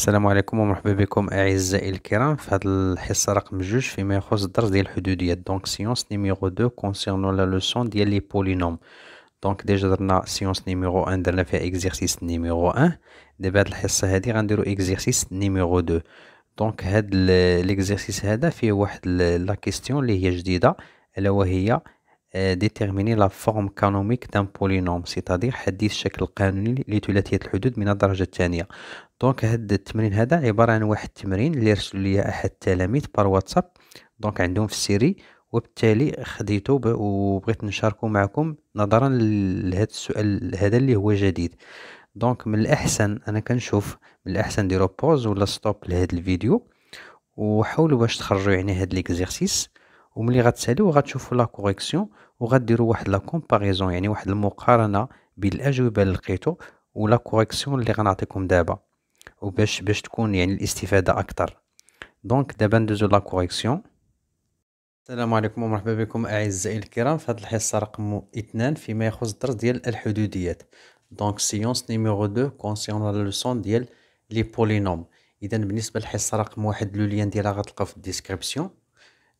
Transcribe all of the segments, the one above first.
السلام عليكم ومرحبا بكم اعزائي الكرام في هذه الحصه رقم جوج فيما يخص الدرس ديال الحدوديات دونك سيونس نيميرو 2 كونسيرنو لا لوسون ديال لي بولينوم دونك ديجا درنا سيونس نيميرو 1 درنا فيها اكزيرسيس نيميرو 1 دابا هاد الحصه هادي غنديرو اكزيرسيس نيميرو 2 دونك هاد ليكزيرسيس هذا فيه واحد لا كيستيون اللي هي جديده الا وهي ديتيرميني لا فورم كانوميك دان بولينوم سيتادير حديث الشكل القانوني لثلاثيه الحدود من الدرجه الثانيه دونك هاد التمرين هذا عباره عن واحد التمرين اللي رسل ليا احد التلاميذ بار واتساب دونك عندهم في السيري وبالتالي خديتو وبغيت نشاركو معكم نظرا لهذا السؤال هذا اللي هو جديد دونك من الاحسن انا كنشوف من الاحسن ديرو بوز ولا ستوب لهذا الفيديو وحاولوا باش تخرجوا يعني هذا ليكزيرسيس وملي غتسالي وغتشوفوا لا كوريكسيون وغديروا واحد لا كومباريزون يعني واحد المقارنه بين الاجوبه اللي لقيتو ولا كوريكسيون اللي غنعطيكم دابا وباش باش تكون يعني الاستفاده اكثر دونك دابا ندوزو لا كوريكسيون السلام عليكم ومرحبا بكم اعزائي الكرام في هذه الحصه رقم 2 فيما يخص الدرس ديال الحدوديات دونك سيونس نيميرو 2 كونسيون لا لوسون ديال لي بولينوم اذا بالنسبه للحصه رقم 1 لو لين ديالها غتلقاو في الديسكريبسيون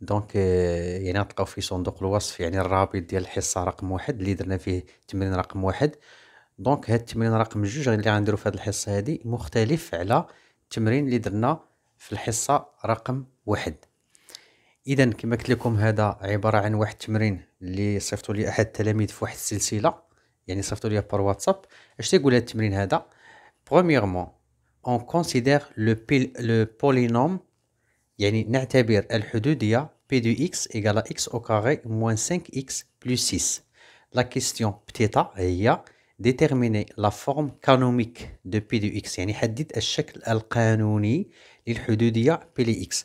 دونك آه، يعني غتلقاو في صندوق الوصف يعني الرابط ديال الحصه رقم واحد اللي درنا فيه التمرين رقم واحد دونك هاد التمرين رقم جوج اللي غنديرو في هاد الحصه هادي مختلف على التمرين اللي درنا في الحصه رقم واحد اذا كما قلت لكم هذا عباره عن واحد التمرين اللي صيفطوا لي احد التلاميذ في واحد السلسله يعني صيفطوا لي بار واتساب اش تيقول هاد التمرين هذا اون on لو بيل لو بولينوم يعني نعتبر الحدودية P دو x إيكالا x أو كاغي موان 5x بلوس 6. لا كيستيون بتيتا هي ديتيرميني لا فورم كانوميك دو P دو x يعني حدد الشكل القانوني للحدودية P دو x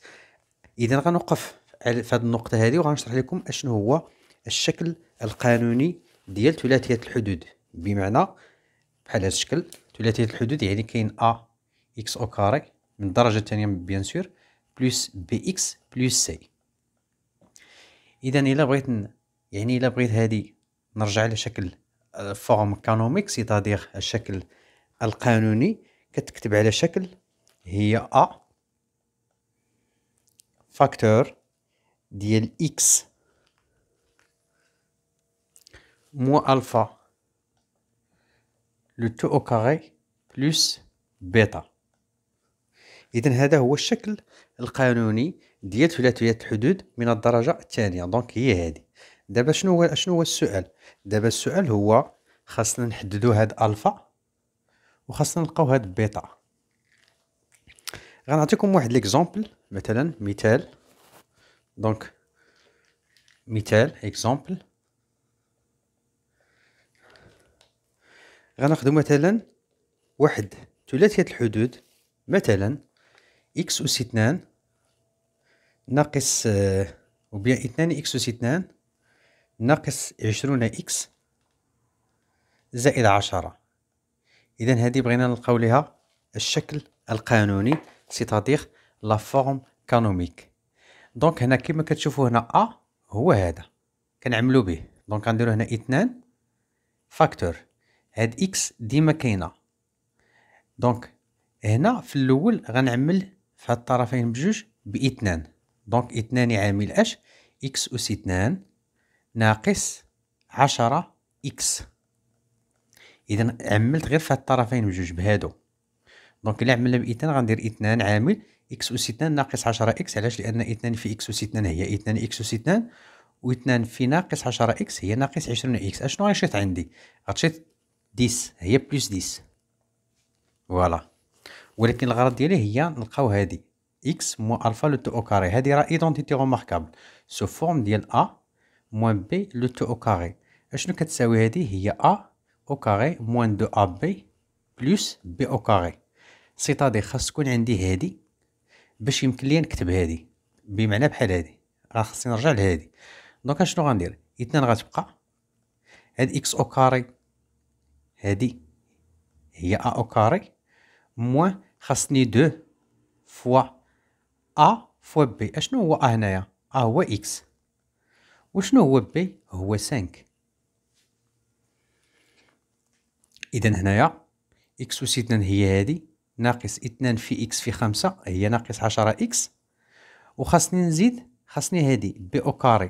إذا غنوقف في هذه النقطة هذه وغنشرح لكم أشنو هو الشكل القانوني ديال ثلاثية الحدود بمعنى بحال هذا الشكل ثلاثية الحدود يعني كاين A x أو كاري من الدرجة الثانية بيان سور بلس بي اكس بلس سي اذا الا بغيت يعني الا بغيت هذه نرجع لشكل فورم كانوميك سيتادير الشكل القانوني كتكتب على شكل هي ا فاكتور ديال اكس مو الفا لو تو او كاري بلس بيتا اذا هذا هو الشكل القانوني ديال ثلاثيات الحدود من الدرجه الثانيه دونك هي هذه دابا شنو هو شنو هو السؤال دابا السؤال هو خاصنا نحددوا هاد الفا وخاصنا نلقاو هاد بيتا غنعطيكم واحد ليكزامبل مثلا مثال دونك مثال اكزامبل غناخذ مثلا واحد ثلاثيه الحدود مثلا إكس أس اثنان ناقص وبين اثنان إكس أس اثنان ناقص عشرون إكس زائد عشرة إذا هذه بغينا نلقاو لها الشكل القانوني سيتادير لا فورم كانوميك دونك هنا كما كتشوفوا هنا ا هو هذا كنعملوا به دونك غنديروا هنا اثنان فاكتور هاد اكس ديما كاينه دونك هنا في الاول غنعمل هاد الطرفين بجوج باثنان دونك اثنان عامل اش اكس اس اثنان ناقص عشرة اكس اذا عملت غير فهاد الطرفين بجوج بهادو دونك الا عملنا باثنان غندير اثنان عامل اكس اس اثنان ناقص عشرة اكس علاش لان اثنان في اكس اس اثنان هي اثنان اكس اس اثنان و اثنان في ناقص عشرة اكس هي ناقص عشرين اكس اشنو غنشيط عندي غتشيط ديس هي بلوس ديس فوالا ولكن الغرض ديالي هي نلقاو هادي اكس موان الفا لو تو او كاري هادي راه ايدونتيتي روماركابل سو فورم ديال ا موان بي لو تو او كاري اشنو كتساوي هادي هي ا او كاري موان دو ا بي بلس بي او كاري سيتادي خاص تكون عندي هادي باش يمكن لي نكتب هادي بمعنى بحال هادي راه خاصني نرجع لهادي دونك اشنو غندير اثنان غتبقى هاد اكس او كاري هادي هي ا او كاري موان خاصني دو فوا ا فوا بي اشنو هو ا هنايا ا هو اكس وشنو هو بي هو 5 اذا هنايا اكس اس 2 هي هذه ناقص 2 في اكس في 5 هي ناقص 10 اكس وخاصني نزيد خاصني هذه بي او كاري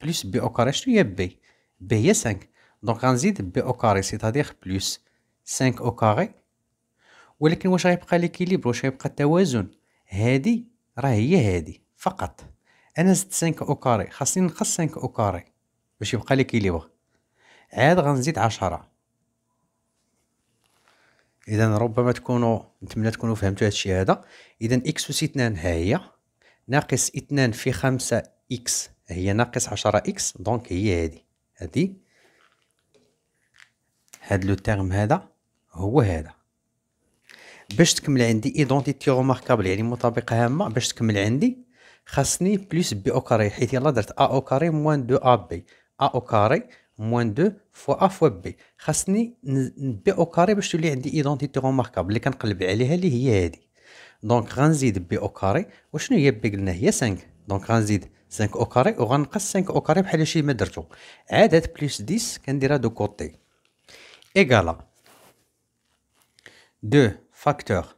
بلس بي او كاري شنو هي بي بي هي 5 دونك غنزيد بي او كاري سيتادير بلس 5 او كاري ولكن واش غيبقى ليكيليبر واش غيبقى التوازن هادي راه هي هادي فقط انا زدت 5 او كاري خاصني نقص 5 او كاري باش يبقى ليكيليبر عاد غنزيد 10 اذا ربما تكونوا نتمنى تكونوا فهمتوا هذا الشيء هذا اذا اكس اس 2 ها هي ناقص 2 في 5 اكس هي ناقص 10 اكس دونك هي هادي هادي هاد لو تيرم هذا هو هذا باش تكمل عندي ايدونتيتي روماركابل يعني مطابقه هامه باش تكمل عندي خاصني بلوس بي او كاري حيت يلا درت ا او كاري موان دو ا بي ا او كاري موان دو فوا ا فوا بي خاصني بي او كاري باش تولي عندي ايدونتيتي روماركابل اللي كنقلب عليها اللي هي هادي دونك غنزيد بي او كاري وشنو هي بي قلنا هي 5 دونك غنزيد 5 او كاري وغنقص 5 او كاري بحال شي ما درتو عدد هاد بلس 10 كنديرها دو كوتي ايكالا 2 فاكتور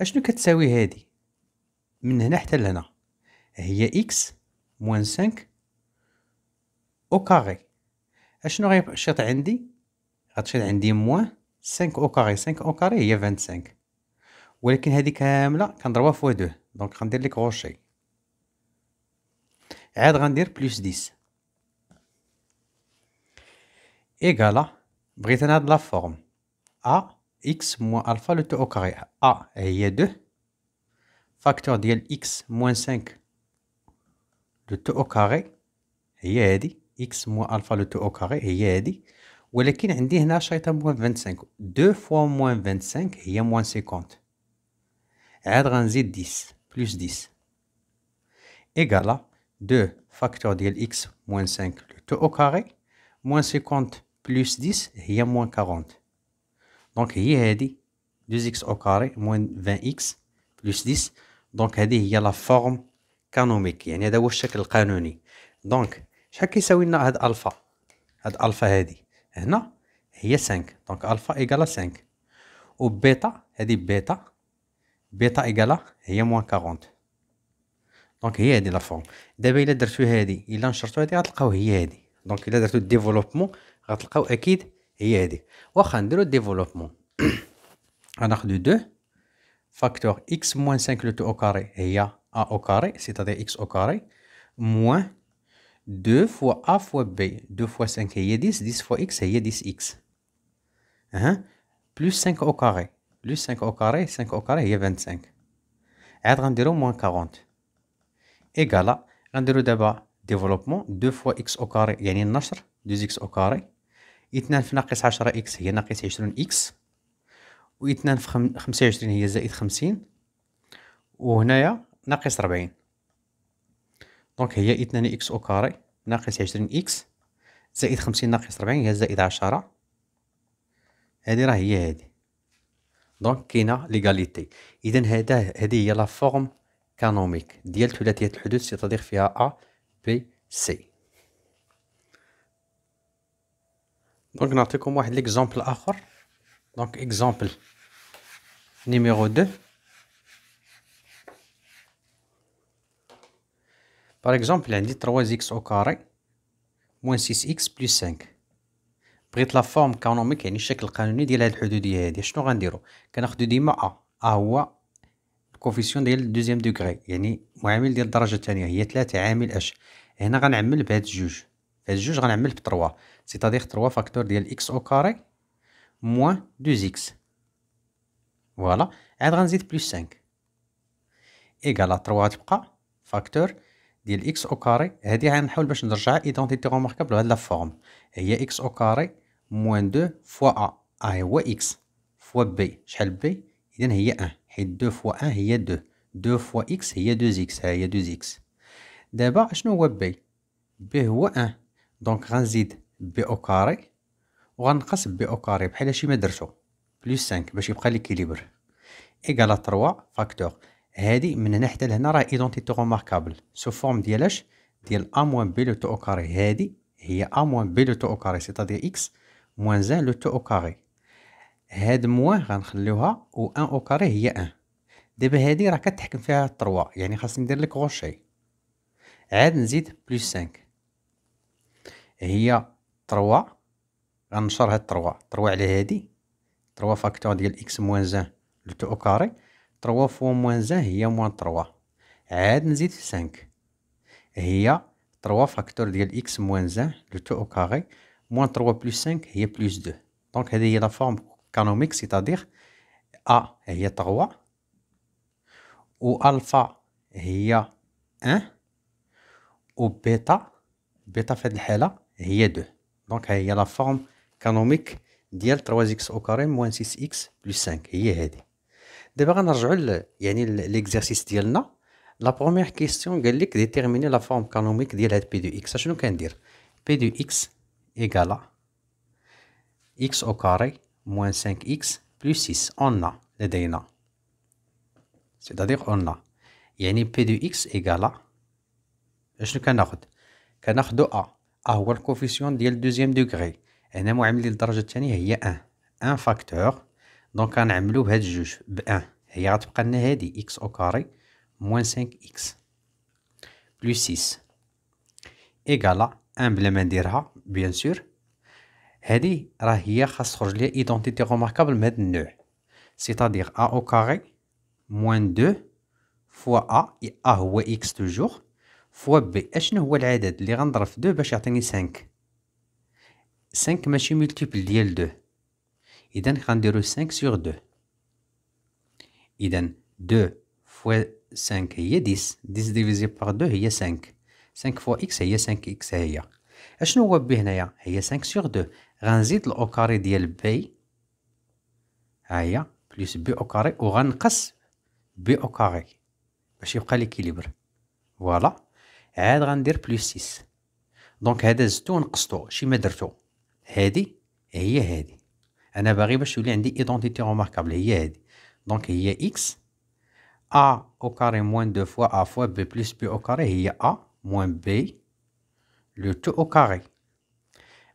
اشنو كتساوي هادي من هنا حتى لهنا هي اكس موان 5 او كاري اشنو غيشط عندي غتشيط عندي موان 5 او كاري 5 او كاري هي 25 ولكن هادي كامله كنضربها فوا 2 دونك غندير لك غوشي عاد غندير بلوس 10 ايكالا بغيت انا هاد لا فورم ا x moins alpha le taux au carré. A est 2 facteur de x moins 5 le taux au carré هي x moins alpha le taux au carré y a. Ou le ولكن عندي هنا à moins 25 2 fois moins 25 y a moins 50 عاد غنزيد 10 plus 10 à 2 فاكتور de x moins 5 le tout au carré moins 50 plus 10 y a moins 40 دونك هي هادي دوز اكس او كاري موان فان اكس بلس ديس دونك هادي هي لا فورم كانوميك يعني هذا هو الشكل القانوني دونك شحال كيساوي لنا هاد الفا هاد الفا هادي هنا هي 5 دونك الفا ايكالا 5 وبيتا هادي بيتا بيتا ايكالا هي موان 40 دونك هي هادي لا فورم دابا الا درتو هادي الا نشرتو هادي غتلقاو هي هادي دونك الا درتو ديفلوبمون غتلقاو اكيد On a le développement. On a le 2. Facteur x moins 5 le tout au carré et y a a au carré, c'est-à-dire x au carré, moins 2 fois a fois b, 2 fois 5 et 10, 10 fois x et y a 10x. Plus 5 au carré, plus 5 au carré, 5 au carré, y a 25. moins 40. Égale à, on le développement, 2 fois x au carré, y a une 2x au carré. اثنان في ناقص عشرة اكس هي ناقص عشرون اكس و اثنان في خمسة وعشرين هي زائد خمسين وهنايا ناقص ربعين دونك هي اثنان اكس او كاري ناقص عشرين اكس زائد خمسين ناقص ربعين هي زائد عشرة هادي راه هي هادي دونك كاينه ليغاليتي اذا هذا هذه هي لا فورم كانوميك ديال ثلاثيه الحدود سيتادير فيها ا بي سي دونك نعطيكم واحد ليكزومبل اخر دونك اكزامبل نيميرو دو بار اكزومبل عندي 3 اكس او كاري موان 6 اكس بلس 5 بغيت لا فورم كانوميك يعني الشكل القانوني ديال هاد الحدوديه هادي شنو غنديرو كناخدو ديما ا ا هو الكوفيسيون ديال دوزيام دوغري يعني معامل ديال الدرجه الثانيه هي 3 عامل اش هنا غنعمل بهاد جوج هاد جوج غنعمل ب 3 c'est-à-dire 3 فاكتور ديال x au carré moins 2 اكس فوالا عاد غنزيد plus 5 égal à 3 غتبقى فاكتور ديال اكس او كاري هادي غنحاول باش نرجعها ايدونتيتي غوماركابل بهاد لا فورم هي x au carré moins 2 فوا ا ا هو اكس فوا b شحال بي اذا هي 1 حيت 2 fois 1 هي 2 2 فوا اكس هي 2 اكس ها هي 2 اكس دابا شنو هو b b هو 1 دونك غنزيد بي او كاري وغنقص بي او كاري بحال شي ما درتو بلس 5 باش يبقى ليكيليبر ايكالا 3 فاكتور هادي من هنا حتى لهنا راه ايدونتيتي روماركابل سو فورم ديال اش ديال ا موان بي لو تو او كاري هادي هي ا موان بي لو تو او كاري سيتادير اكس موان زان لو تو او كاري هاد موان غنخليوها و ان او كاري هي ان دابا هادي راه كتحكم فيها 3 يعني خاصني ندير لك غوشي عاد نزيد بلس 5 هي تروا غنشر هاد تروا تروا على هادي تروا فاكتور ديال اكس موان زان لتو او كاري تروا فوا موان زان هي موان تروا عاد نزيد في سانك هي تروا فاكتور ديال اكس موان زان لتو او كاري موان تروا بلوس سانك هي بلوس دو دونك هادي هي لا فورم كانوميك سيتادير ا هي تروا و الفا هي ان و بيتا بيتا في هاد الحاله هي دو Donc, il y a la forme canonique de 3 x au carré moins 6x plus 5. D'abord, on a l'exercice La première question, est de déterminer la forme canonique de P du X. Je dire P X égale à X au carré moins 5x plus 6. On a les C'est-à-dire qu'on a. Il y a P X égale à... Je ne pas dire. Il y a de égale à... A. هو الكوفيسيون ديال دوزيام دوغري هنا معامل الدرجه الثانيه هي ان ان فاكتور دونك غنعملو بهاد الجوج ب ان هي غتبقى لنا هادي اكس او كاري موان سانك اكس بلوس سيس ايكالا ان بلا ما نديرها بيان سور هادي راه هي خاص تخرج ليا ايدونتيتي غوماركابل من هاد النوع سيتادير ا او كاري موان دو فوا ا ا هو اكس توجور فوا بي اشنو هو العدد اللي غنضرب في دو باش يعطيني 5 5 ماشي ملتيبل ديال دو اذا غنديرو 5 سيغ دو اذا دو فوا 5 هي ديس ديس ديفيزي بار دو هي 5 5 فوا اكس هي 5 اكس هي اشنو هو بي هنايا هي 5 سيغ دو غنزيد الاوكاري ديال بي هي بليس بي اوكاري وغنقص بي اوكاري باش يبقى ليكيليبر فوالا est grandir plus 6 donc hélas tout un constat qui m'arrive hédi est hédi. Je vais voir si j'ai une identité remarquable ici donc il y a x a au carré moins 2 fois a fois b plus b au carré il y a a moins b le tout au carré.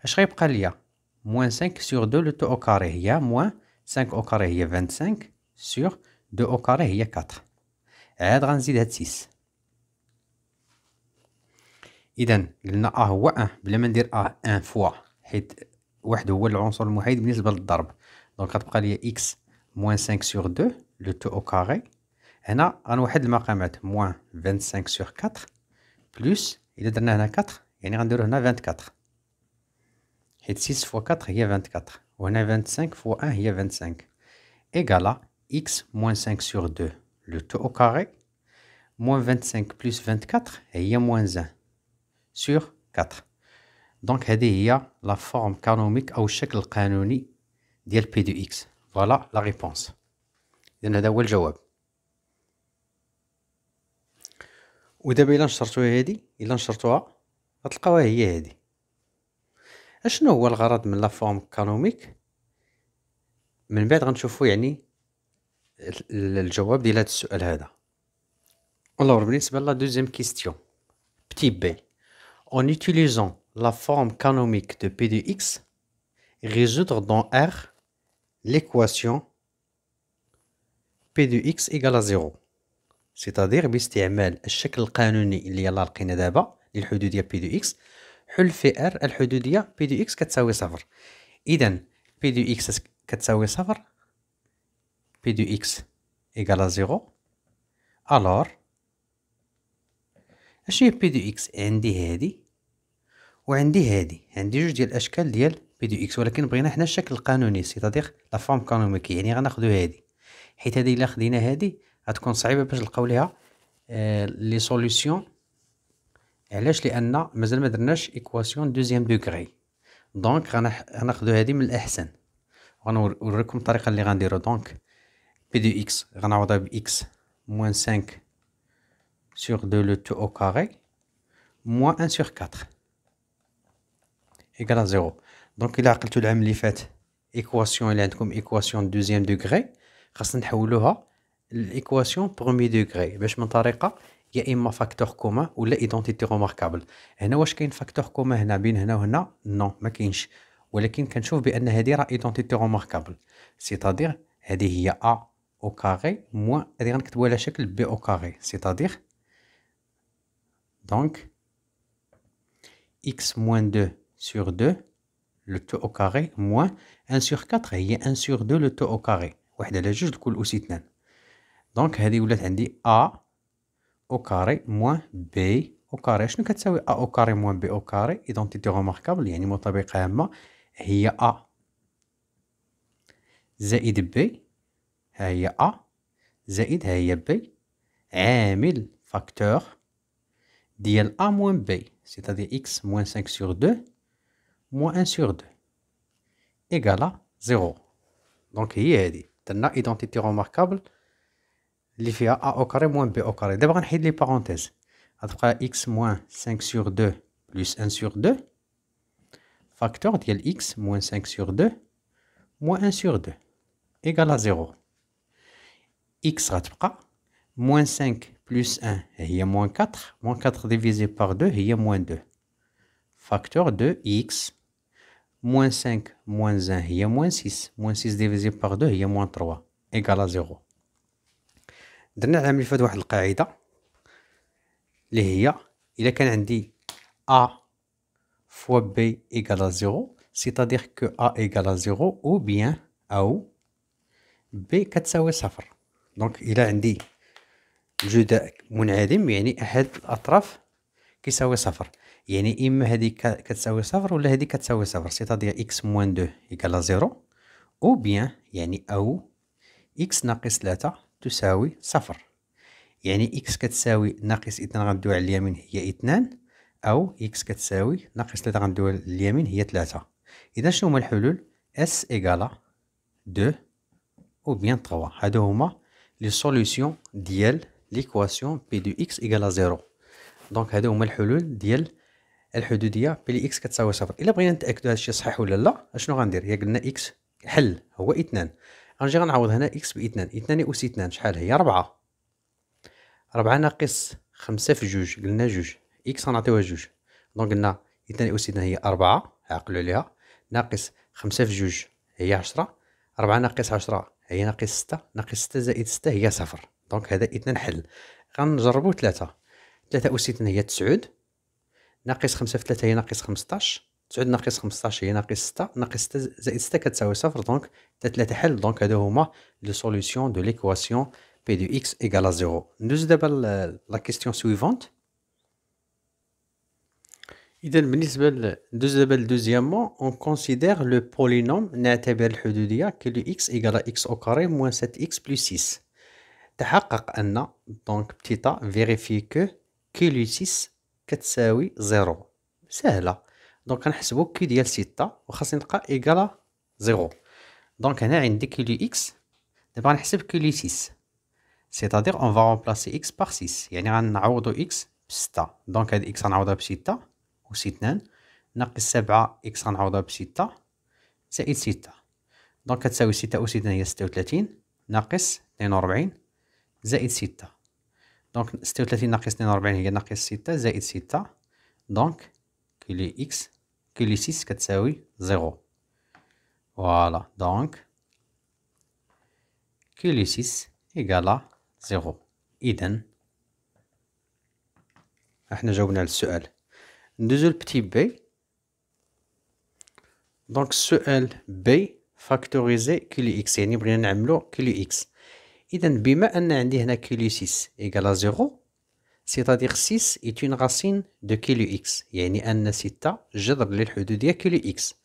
Je répète dire moins 5 sur 2 le tout au carré il a moins 5 au carré il y a 25 sur 2 au carré il y a 4 est grandir 6 اذا قلنا ا آه هو ان أه، بلا ما ندير ا آه ان فوا حيت واحد هو العنصر المحايد بالنسبه للضرب دونك غتبقى لي اكس موان 5 سور 2 لو تو او كاري هنا غنوحد المقامات موان 25 سور 4 بلس الا درنا هنا 4 يعني غنديرو هنا 24 حيت 6 فوا 4 هي 24 وهنا 25 فوا 1 هي 25 ايكالا اكس موان 5 سور 2, لو تو او كاري موان 25 سانك 24, فانت كاتر هي موان moins 1. سور 4 دونك هذه هي لا فورم كانوميك او الشكل القانوني ديال بي دو اكس فوالا لا ريبونس اذا هذا هو الجواب ودابا الا نشرتو هذه الا نشرتوها غتلقاوها هي هذه اشنو هو الغرض من لا فورم كانوميك من بعد غنشوفو يعني الجواب ديال هذا السؤال هذا alors بالنسبه لا دوزيام كيستيون بتي بي en utilisant la forme canonique de P de x, résoudre dans R l'équation P de x égale à 0. C'est-à-dire, باستعمال الشكل القانوني اللي يلا لقينا دابا للحدود ديال P de x, حل في R الحدود ديال P de x كتساوي 0. Idem, P de x كتساوي 0. P de x égale à 0. Alors, اش هي بي دو اكس عندي هادي وعندي هادي عندي جوج ديال الاشكال ديال بي دو اكس ولكن بغينا حنا الشكل القانوني سيتادير لا فورم كانونيك يعني غناخدو هادي حيت هادي الا خدينا هادي غتكون صعيبه باش نلقاو ليها آه لي سوليسيون علاش لان مازال ما درناش ايكواسيون دوزيام دوغري دونك غناخدو هادي من الاحسن غنوريكم الطريقه اللي غنديرو دونك بي دو اكس غنعوضها باكس موان 5 sur 2 le tout au carré, moins 1 sur 4, égale à 0. Donc, il a قلتو العام اللي فات ايكواسيون اللي عندكم ايكواسيون دوزيام دوغري خاصنا نحولوها للايكواسيون برومي دوغري باش من طريقه يا اما فاكتور كوما ولا ايدونتيتي روماركابل هنا واش كاين فاكتور كوما هنا بين هنا وهنا نو ما كاينش ولكن كنشوف بان هذه راه ايدونتيتي روماركابل سيتادير هذه هي ا او كاري موان غادي غنكتبوها على شكل بي او كاري سيتادير Donc, x moins 2 sur 2, le tout au carré, moins 1 sur 4 هي 1 sur 2 le tout au carré. واحدة على جوج تكون أس 2. دونك هذه ولات عندي A au carré moins B au carré. شنو كتساوي A au carré moins B au carré؟ إيدونتيتي غوماركابل يعني مطابقة هامة هي أ زائد بي ها هي أ زائد ها هي بي عامل فاكتور a moins B, c'est-à-dire x moins 5 sur 2, moins 1 sur 2, égale à 0. Donc, il y a une identité remarquable, il fait a au carré moins b au carré. D'abord, on les parenthèses. Après, x moins 5 sur 2 plus 1 sur 2, facteur dial x moins 5 sur 2, moins 1 sur 2, égale à 0. x va moins 5 plus 1, il y a moins 4. Moins 4 divisé par 2, il y a moins 2. Facteur de x. Moins 5, moins 1, il y a moins 6. Moins 6 divisé par 2, il y a moins 3. Égal à 0. درنا العام اللي فات le القاعده اللي هي a كان عندي a fois b égale à 0 c'est-à-dire que a égale à 0 ou bien ou b كتساوي Donc, il un indi. جداء منعدم يعني احد الاطراف كيساوي صفر يعني اما هذه كتساوي صفر ولا هذه كتساوي صفر سيتادير اكس موان دو يكالا زيرو او بيان يعني او اكس ناقص ثلاثة تساوي صفر يعني اكس كتساوي ناقص اثنان غندوي على اليمين هي اثنان او اكس كتساوي ناقص ثلاثة غندوي على اليمين هي ثلاثة اذا شنو هما الحلول اس ايكالا دو او بيان تخوا هادو هما لي سوليسيون ديال ليكواسيون بي دو اكس ا زيرو دونك هادو هما الحلول ديال الحدوديه بي لي اكس كتساوي صفر الا بغينا نتاكدوا هادشي صحيح ولا لا اشنو غندير يا قلنا اكس الحل هو اثنان غنجي غنعوض هنا اكس باثنان اثنان اس اثنان شحال هي ربعة ربعة ناقص خمسة في جوج قلنا جوج اكس غنعطيوها جوج دونك قلنا اثنان اس اثنان هي أربعة عقلوا عليها ناقص خمسة في جوج هي عشرة ربعة ناقص عشرة هي ناقص ستة ناقص ستة زائد ستة هي صفر دونك هذا اذن حل غنجربو ثلاثة ثلاثة أس اذن هي تسعود ناقص خمسة في ثلاثة هي ناقص خمسطاش تسعود ناقص خمسطاش هي ناقص ستة ناقص ستة زائد ستة كتساوي صفر دونك ثلاثة حل دونك هادو هما لو سوليسيون دو ليكواسيون بي دو اكس ايكالا زيرو ندوز دابا لا كيستيون سويفونت اذا بالنسبه لدوز دابا لدوزيامون اون كونسيدير لو بولينوم نعتبر الحدوديه كو لو اكس ايكالا اكس او كاري موان 7 اكس بلو 6 تحقق ان دونك بتيتا فيريفي كو كي لوتيس كتساوي زيرو سهله دونك كنحسبو كي ديال ستة وخاصني نلقى ايكالا زيرو دونك هنا عندي كي لو اكس دابا غنحسب كي لو 6 سيتادير اون فا رومبلاسي اكس باغ 6 يعني غنعوضو اكس بستة دونك هاد اكس غنعوضها بستة وسي اثنان ناقص سبعة اكس غنعوضها بستة زائد ستة دونك كتساوي ستة أو اثنان هي ستة و ثلاثين ناقص اثنين و ربعين زائد ستة دونك ستة وثلاثين ناقص اثنين وربعين هي ناقص ستة زائد ستة دونك كيلي إكس كيلي سيس كتساوي زيرو فوالا دونك كيلي سيس إيكالا زيرو إذن احنا جاوبنا على السؤال ندوزو لبتي بي دونك السؤال بي فاكتوريزي كيلي إكس يعني بغينا نعملو كيلي إكس اذا بما ان عندي هنا كيلو 6 ايكال 0 سيتادير 6 ايت اون راسين دو كيلو اكس يعني ان 6 جذر للحدود ديال كيلو اكس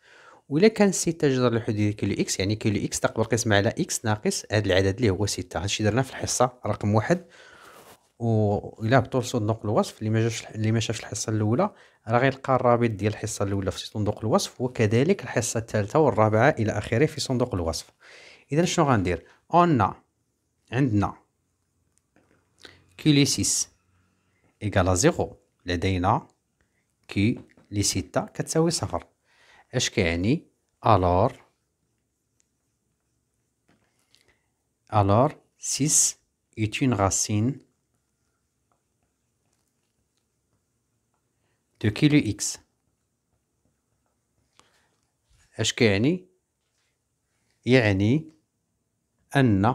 ولا كان 6 جذر للحدود ديال كيلو اكس يعني كيلو اكس تقبل قسمه على اكس ناقص هذا العدد اللي هو 6 هادشي درنا في الحصه رقم واحد و الا هبطوا لصندوق الوصف اللي ما جاش اللي ما شافش الحصه الاولى راه غيلقى الرابط ديال الحصه الاولى في صندوق الوصف وكذلك الحصه الثالثه والرابعه الى اخره في صندوق الوصف اذا شنو غندير اون عندنا كيلي سيس إيكالا زيرو لدينا كي لي ستة كتساوي صفر اش كيعني الور الور سيس est غاسين دو de كيلو إكس اش كيعني يعني أن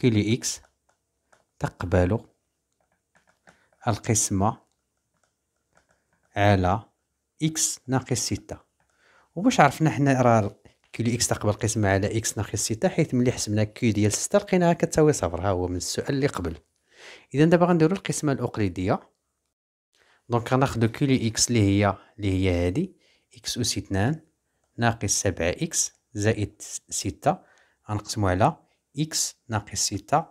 كيلي إكس تقبل القسمة على إكس ناقص ستة وباش عرفنا حنا راه كيلو إكس تقبل القسمة على إكس ناقص ستة حيث ملي حسبنا كيو ديال ستة لقيناها كتساوي صفر ها هو من السؤال اللي قبل إذا دابا غنديرو القسمة الأقليدية دونك غناخدو كيلو إكس اللي هي اللي هي هادي إكس أس اثنان ناقص سبعة إكس زائد ستة غنقسمو على اكس ناقص ستة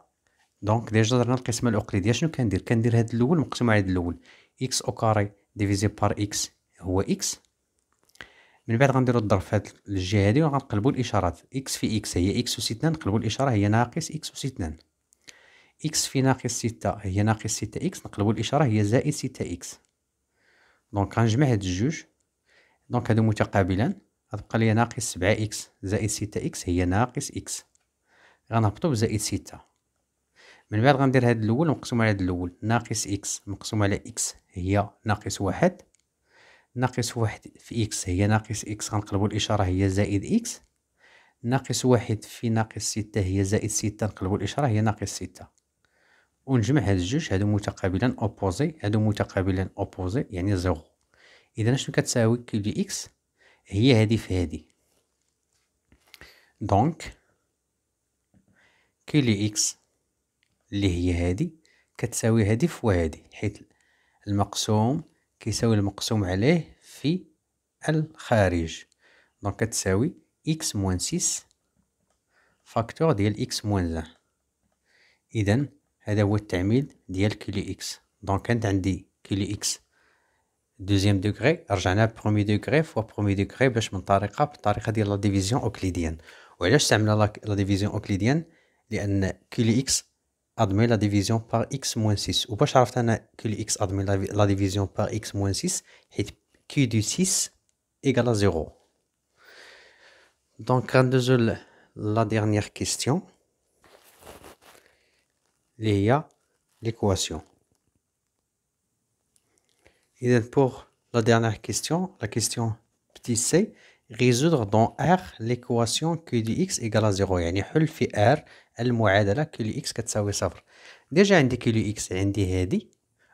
دونك ديجا درنا القسمه الاقليديه شنو كندير كندير هاد الاول مقسوم على هاد الاول اكس او كاري ديفيزي بار اكس هو اكس من بعد غنديرو الضرب في هاد الجهه هادي وغنقلبو الاشارات اكس في اكس هي اكس اس 2 نقلبو الاشاره هي ناقص اكس اس 2 اكس في ناقص ستة هي ناقص ستة اكس نقلبو الاشاره هي زائد ستة اكس دونك غنجمع هاد الجوج دونك هادو متقابلان غتبقى ليا ناقص سبعة اكس زائد ستة اكس هي ناقص اكس غنهبطو بزائد ستة من بعد غندير هاد الاول مقسوم على هاد الاول ناقص اكس مقسوم على اكس هي ناقص واحد ناقص واحد في اكس هي ناقص اكس غنقلبو الاشاره هي زائد اكس ناقص واحد في ناقص ستة هي زائد ستة نقلبو الاشاره هي ناقص ستة ونجمع هاد الجوج هادو متقابلا اوبوزي هادو متقابلا اوبوزي يعني زيرو اذا شنو كتساوي دي اكس هي هادي في هادي دونك كاين لي اكس اللي هي هادي كتساوي هادي فوا هادي حيت المقسوم كيساوي المقسوم عليه في الخارج دونك كتساوي اكس موان سيس فاكتور ديال اكس موان زان اذا هذا هو التعميد ديال كيلي اكس دونك كانت عندي كيلي اكس دوزيام دوغري رجعنا برومي دوغري فوا برومي دوغري باش من طريقه بالطريقه ديال لا ديفيزيون اوكليديان وعلاش استعملنا لا ديفيزيون اوكليديان les que x admet la division par x moins 6. Ou pas chartène que x admet la division par x moins 6. Et q du 6 égale à 0. Donc, la dernière question, il y a l'équation. Et pour la dernière question, la question petit c. résoudre dans R l'équation كي دي اكس égale 0 يعني حل في R المعادلة q دي اكس كتساوي صفر ديجا عندي q دي اكس عندي هادي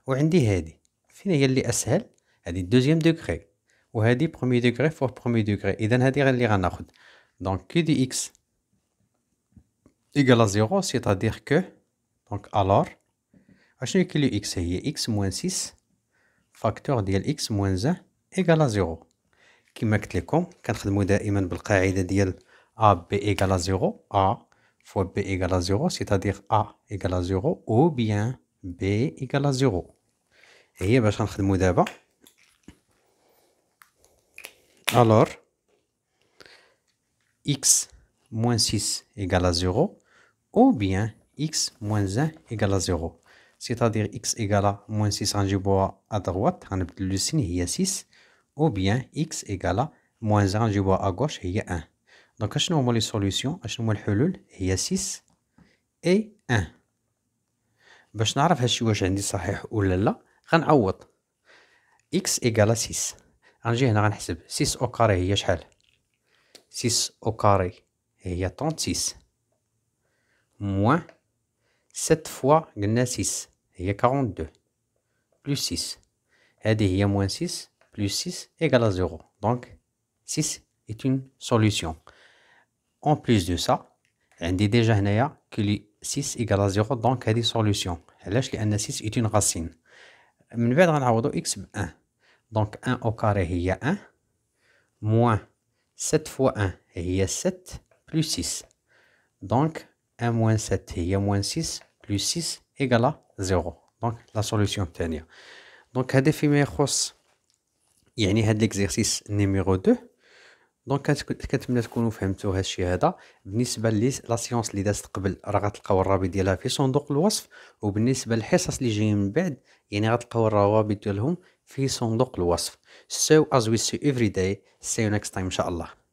وعندي هادي فين هي اللي اسهل هادي دوزيام دوغري وهادي برومي دوغري فور برومي دوغري اذا هادي اللي غناخد دونك q دي اكس égale 0 c'est-à-dire que دونك ألور اشنو q دي اكس هي x موان 6 فاكتور ديال x moins 1 égale 0 كما قلت لكم كنخدموا دائما بالقاعده ديال ا بي ا زيرو ا فوا بي ا زيرو سيتادير ا ا زيرو او بيان بي ا زيرو هي باش غنخدموا دابا الور اكس موان 6 ايغال ا زيرو او بيان اكس موان 1 ايغال ا زيرو c'est-à-dire x égale 6 غنجيبوها ا دغوات غنبدلو السين هي 6 ou bien x égale à moins 1 نجيبوها à gauche il y a 1 Donc, je n'ai pas les solutions, je n'ai pas سوليوشن اشنو il y a 6 et 1 باش نعرف هادشي واش عندي صحيح ولا لا غنعوض x égale 6 غنجي هنا غنحسب 6 او كاري هي شحال 6 او كاري هي 36 موان 7 فوا قلنا 6 هي 42 بلس 6 هذه هي موان 6 plus 6 égale à 0. Donc, 6 est une solution. En plus de ça, on dit déjà que 6 égale à 0 donc هذه solution. علاش de 6 est une racine. من بعد x 1. Donc 1 au carré a 1 moins 7 fois 1 a 7 plus 6. Donc 1 moins 7 a moins 6 plus 6 égale à 0. Donc la solution obtenue. Donc هذا فيما يخص يعني هاد ليكزيرسيس نيميرو 2 دونك كنتمنى تكونوا فهمتوا هادشي الشيء هذا بالنسبه لي لا سيونس اللي دازت قبل راه غتلقاو الرابط ديالها في صندوق الوصف وبالنسبه للحصص اللي جايين من بعد يعني غتلقاو الروابط ديالهم في صندوق الوصف سو از وي سي افري داي سي يو next تايم ان شاء الله